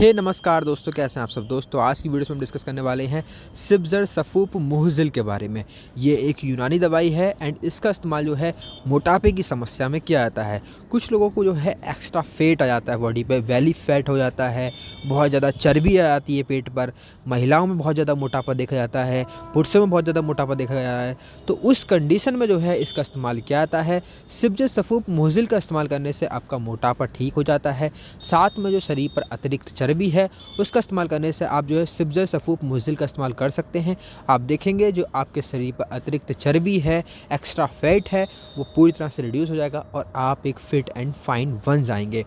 हे hey, नमस्कार दोस्तों कैसे हैं आप सब दोस्तों आज की वीडियो में हम डिस्कस करने वाले हैं सिब्जर सफूप मुहजिल के बारे में ये एक यूनानी दवाई है एंड इसका इस्तेमाल जो है मोटापे की समस्या में किया जाता है कुछ लोगों को जो है एक्स्ट्रा फेट आ जाता है बॉडी पे वैली फैट हो जाता है बहुत ज़्यादा चर्बी आ जाती है पेट पर महिलाओं में बहुत ज़्यादा मोटापा देखा जाता है पुरुषों में बहुत ज़्यादा मोटापा देखा जाता है तो उस कंडीशन में जो है इसका इस्तेमाल किया जाता है सिब्ज सफ़ूब मोजिल का इस्तेमाल करने से आपका मोटापा ठीक हो जाता है साथ में जो शरीर पर अतिरिक्त चर्बी है उसका इस्तेमाल करने से आप जो है सिब्ज सफ़ूब मोजिल का इस्तेमाल कर सकते हैं आप देखेंगे जो आपके शरीर पर अतिरिक्त चर्बी है एक्स्ट्रा फैट है वो पूरी तरह से रिड्यूस हो जाएगा और आप एक fit fit and fine once आएंगे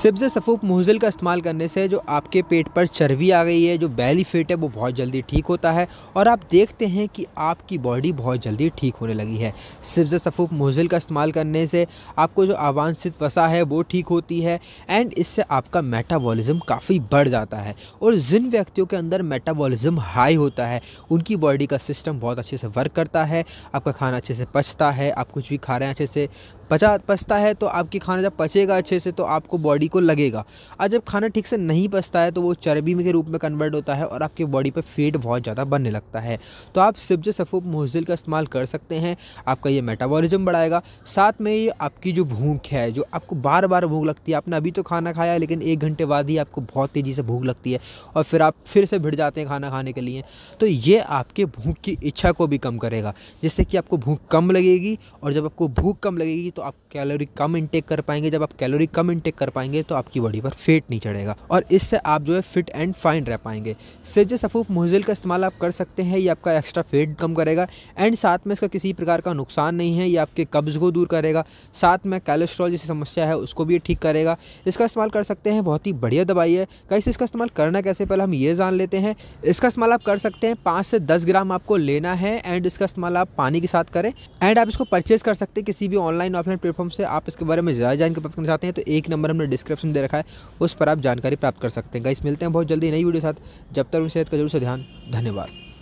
सिब्ज सफ़ूफ मुहजल का इस्तेमाल करने से जो आपके पेट पर चर्बी आ गई है जो बैली फिट है वो बहुत जल्दी ठीक होता है और आप देखते हैं कि आपकी बॉडी बहुत जल्दी ठीक होने लगी है सिब्ज सफ़ूफ मुहजल का इस्तेमाल करने से आपको जो आवांसित वसा है वो ठीक होती है एंड इससे आपका मेटाबॉलिज्म काफ़ी बढ़ जाता है और जिन व्यक्तियों के अंदर मेटाबॉलिज्म हाई होता है उनकी बॉडी का सिस्टम बहुत अच्छे से वर्क करता है आपका खाना अच्छे से पचता है आप कुछ भी खा रहे हैं अच्छे से पचा पचता है तो आप आपके खाना जब पचेगा अच्छे से तो आपको बॉडी को लगेगा और जब खाना ठीक से नहीं पचता है तो वो चर्बी के रूप में कन्वर्ट होता है और आपकी बॉडी पर फेट बहुत ज़्यादा बनने लगता है तो आप सिब्ज सफ़ूब मोहजिल का इस्तेमाल कर सकते हैं आपका ये मेटाबॉलिज्म बढ़ाएगा साथ में ये आपकी जो भूख है जो आपको बार बार भूख लगती है आपने अभी तो खाना खाया लेकिन एक घंटे बाद ही आपको बहुत तेज़ी से भूख लगती है और फिर आप फिर से भिड़ जाते हैं खाना खाने के लिए तो ये आपके भूख की इच्छा को भी कम करेगा जिससे कि आपको भूख कम लगेगी और जब आपको भूख कम लगेगी तो आप कैलोरी कम इंटेक इंटेक कर पाएंगे जब आप कैलोरी कम इंटेक कर पाएंगे तो आपकी बॉडी पर फेट नहीं चढ़ेगा और इससे आप जो है फिट एंड फाइन रह पाएंगे सिज सफूफ मुहजिल का इस्तेमाल आप कर सकते हैं ये आपका एक्स्ट्रा फेट कम करेगा एंड साथ में इसका किसी प्रकार का नुकसान नहीं है ये आपके कब्ज़ को दूर करेगा साथ में कैलेस्ट्रॉल जैसी समस्या है उसको भी ठीक करेगा इसका इस्तेमाल कर सकते हैं बहुत ही बढ़िया दवाई है कैसे इसका इस्तेमाल करना कैसे पहले हम ये जान लेते हैं इसका इस्तेमाल आप कर सकते हैं पाँच से दस ग्राम आपको लेना है एंड इसका इस्तेमाल आप पानी के साथ करें एंड आप इसको परचेज़ कर सकते हैं किसी भी ऑनलाइन ऑफलाइन प्लेटफॉर्म से आप इसके बारे में में ज़्यादा जानकारी प्राप्त करना चाहते हैं तो एक नंबर हमने डिस्क्रिप्शन दे रखा है उस पर आप जानकारी प्राप्त कर सकते हैं गाइस मिलते हैं बहुत जल्दी नई वीडियो के साथ जब तक सेहत का जरूर से ध्यान धन्यवाद